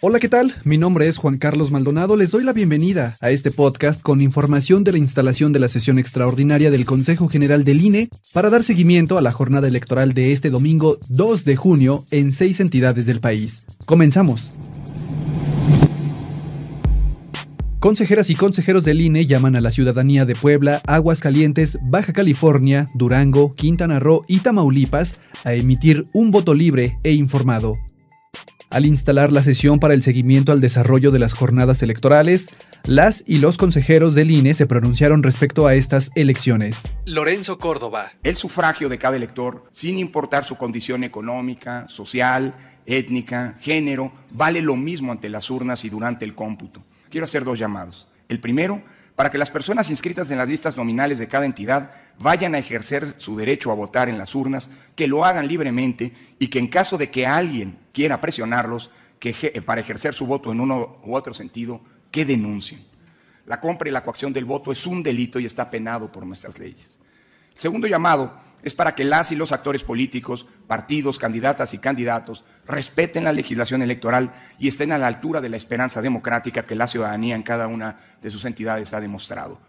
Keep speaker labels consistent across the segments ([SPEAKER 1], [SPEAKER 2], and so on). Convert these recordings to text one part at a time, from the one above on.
[SPEAKER 1] Hola, ¿qué tal? Mi nombre es Juan Carlos Maldonado. Les doy la bienvenida a este podcast con información de la instalación de la sesión extraordinaria del Consejo General del INE para dar seguimiento a la jornada electoral de este domingo 2 de junio en seis entidades del país. Comenzamos. Consejeras y consejeros del INE llaman a la ciudadanía de Puebla, Aguascalientes, Baja California, Durango, Quintana Roo y Tamaulipas a emitir un voto libre e informado al instalar la sesión para el seguimiento al desarrollo de las jornadas electorales, las y los consejeros del INE se pronunciaron respecto a estas elecciones.
[SPEAKER 2] Lorenzo Córdoba. El sufragio de cada elector, sin importar su condición económica, social, étnica, género, vale lo mismo ante las urnas y durante el cómputo. Quiero hacer dos llamados. El primero, para que las personas inscritas en las listas nominales de cada entidad vayan a ejercer su derecho a votar en las urnas, que lo hagan libremente y que en caso de que alguien quiera presionarlos que, eh, para ejercer su voto en uno u otro sentido, que denuncien. La compra y la coacción del voto es un delito y está penado por nuestras leyes. El segundo llamado es para que las y los actores políticos, partidos, candidatas y candidatos respeten la legislación electoral y estén a la altura de la esperanza democrática que la ciudadanía en cada una de sus entidades ha demostrado.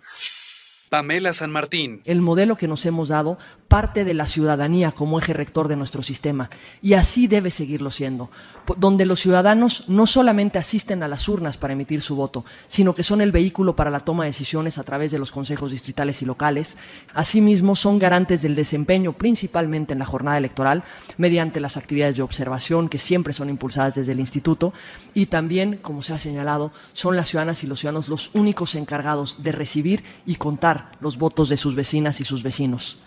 [SPEAKER 1] Pamela San Martín.
[SPEAKER 2] El modelo que nos hemos dado parte de la ciudadanía como eje rector de nuestro sistema y así debe seguirlo siendo, donde los ciudadanos no solamente asisten a las urnas para emitir su voto, sino que son el vehículo para la toma de decisiones a través de los consejos distritales y locales, asimismo son garantes del desempeño principalmente en la jornada electoral mediante las actividades de observación que siempre son impulsadas desde el instituto y también, como se ha señalado, son las ciudadanas y los ciudadanos los únicos encargados de recibir y contar los votos de sus vecinas y sus vecinos.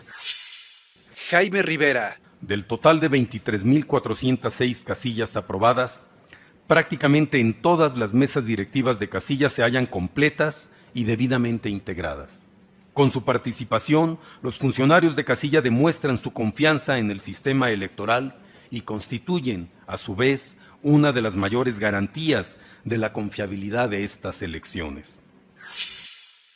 [SPEAKER 1] Jaime Rivera. Del total de 23.406 casillas aprobadas, prácticamente en todas las mesas directivas de casilla se hallan completas y debidamente integradas. Con su participación, los funcionarios de casilla demuestran su confianza en el sistema electoral y constituyen, a su vez, una de las mayores garantías de la confiabilidad de estas elecciones.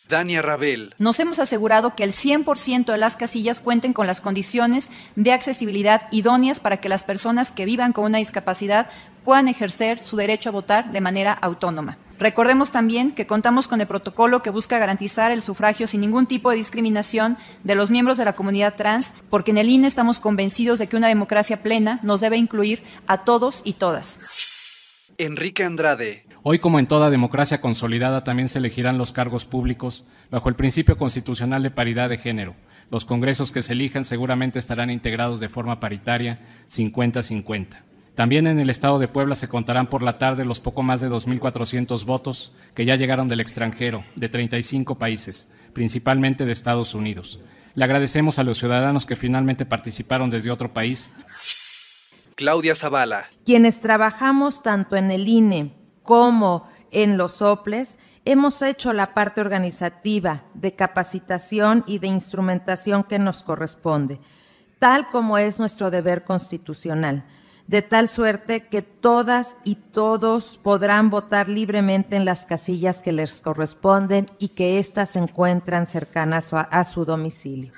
[SPEAKER 1] Dania Rabel. Nos hemos asegurado que el 100% de las casillas cuenten con las condiciones de accesibilidad idóneas para que las personas que vivan con una discapacidad puedan ejercer su derecho a votar de manera autónoma. Recordemos también que contamos con el protocolo que busca garantizar el sufragio sin ningún tipo de discriminación de los miembros de la comunidad trans, porque en el INE estamos convencidos de que una democracia plena nos debe incluir a todos y todas. Enrique Andrade, Hoy, como en toda democracia consolidada, también se elegirán los cargos públicos bajo el principio constitucional de paridad de género. Los congresos que se elijan seguramente estarán integrados de forma paritaria, 50-50. También en el estado de Puebla se contarán por la tarde los poco más de 2.400 votos que ya llegaron del extranjero, de 35 países, principalmente de Estados Unidos. Le agradecemos a los ciudadanos que finalmente participaron desde otro país. Claudia Zavala.
[SPEAKER 2] Quienes trabajamos tanto en el INE como en los soples, hemos hecho la parte organizativa de capacitación y de instrumentación que nos corresponde, tal como es nuestro deber constitucional, de tal suerte que todas y todos podrán votar libremente en las casillas que les corresponden y que éstas se encuentran cercanas a su domicilio.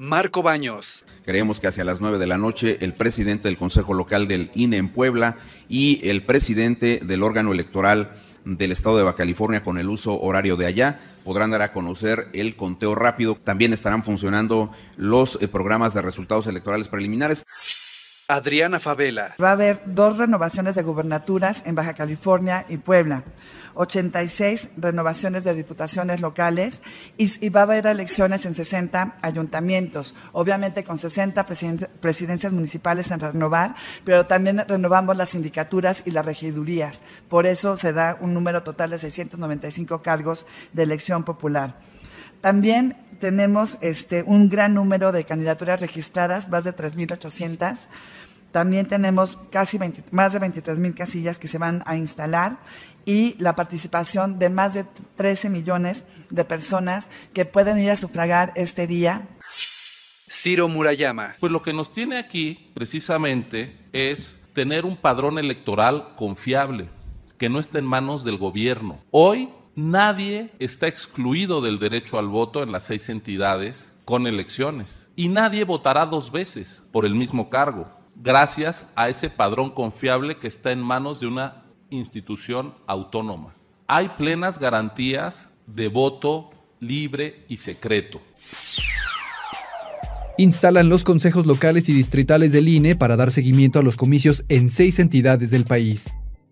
[SPEAKER 1] Marco Baños. Creemos que hacia las 9 de la noche el presidente del Consejo Local del INE en Puebla y el presidente del órgano electoral del estado de Baja California con el uso horario de allá. Podrán dar a conocer el conteo rápido. También estarán funcionando los eh, programas de resultados electorales preliminares. Adriana Favela. Va a haber dos renovaciones de gubernaturas en Baja California y Puebla. 86 renovaciones de diputaciones locales y, va a haber elecciones en 60 ayuntamientos, obviamente con 60 presidencias municipales en renovar, pero también renovamos las sindicaturas y las regidurías. Por eso se da un número total de 695 cargos de elección popular. También tenemos este, un gran número de candidaturas registradas, más de 3.800. También tenemos casi más de 23 mil casillas que se van a instalar y la participación de más de 13 millones de personas que pueden ir a sufragar este día. Ciro Murayama. Pues lo que nos tiene aquí precisamente es tener un padrón electoral confiable, que no esté en manos del gobierno. Hoy nadie está excluido del derecho al voto en las seis entidades con elecciones y nadie votará dos veces por el mismo cargo gracias a ese padrón confiable que está en manos de una institución autónoma. Hay plenas garantías de voto libre y secreto. Instalan los consejos locales y distritales del INE para dar seguimiento a los comicios en seis entidades del país.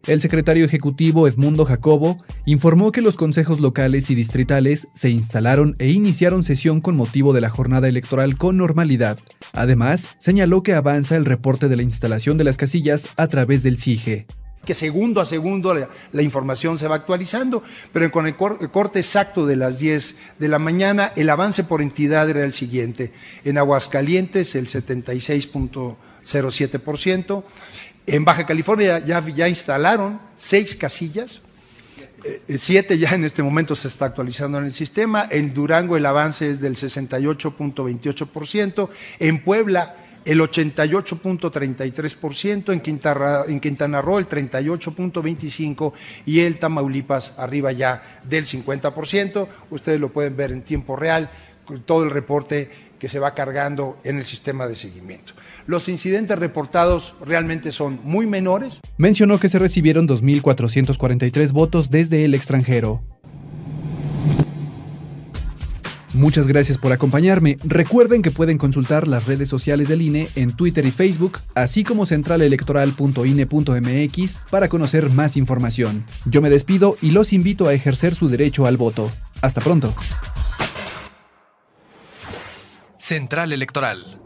[SPEAKER 1] El secretario ejecutivo Edmundo Jacobo informó que los consejos locales y distritales se instalaron e iniciaron sesión con motivo de la jornada electoral con normalidad. Además, señaló que avanza el reporte de la instalación de las casillas a través del CIGE
[SPEAKER 2] que segundo a segundo la, información se va actualizando, pero con el, el, corte exacto de las 10 de la mañana, el avance por entidad era el siguiente. En Aguascalientes, el 76.07%, en Baja California ya, ya instalaron seis casillas, eh, siete ya en este momento se está actualizando en el sistema, en Durango el avance es del 68.28%, en Puebla el 88.33%, en Quintana, en Quintana Roo el 38.25% y el Tamaulipas arriba ya del 50%. Ustedes lo pueden ver en tiempo real todo el reporte que se va cargando en el sistema de seguimiento. Los incidentes reportados realmente son muy menores.
[SPEAKER 1] Mencionó que se recibieron 2.443 votos desde el extranjero. Muchas gracias por acompañarme. Recuerden que pueden consultar las redes sociales del INE en Twitter y Facebook, así como centralelectoral.ine.mx para conocer más información. Yo me despido y los invito a ejercer su derecho al voto. Hasta pronto. Central Electoral.